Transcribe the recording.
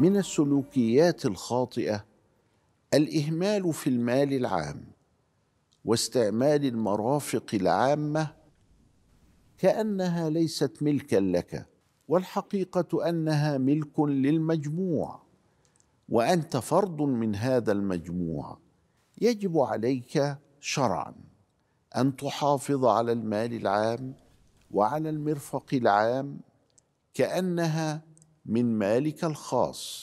من السلوكيات الخاطئه الاهمال في المال العام واستعمال المرافق العامه كانها ليست ملكا لك والحقيقه انها ملك للمجموع وانت فرد من هذا المجموع يجب عليك شرعا ان تحافظ على المال العام وعلى المرفق العام كانها من مالك الخاص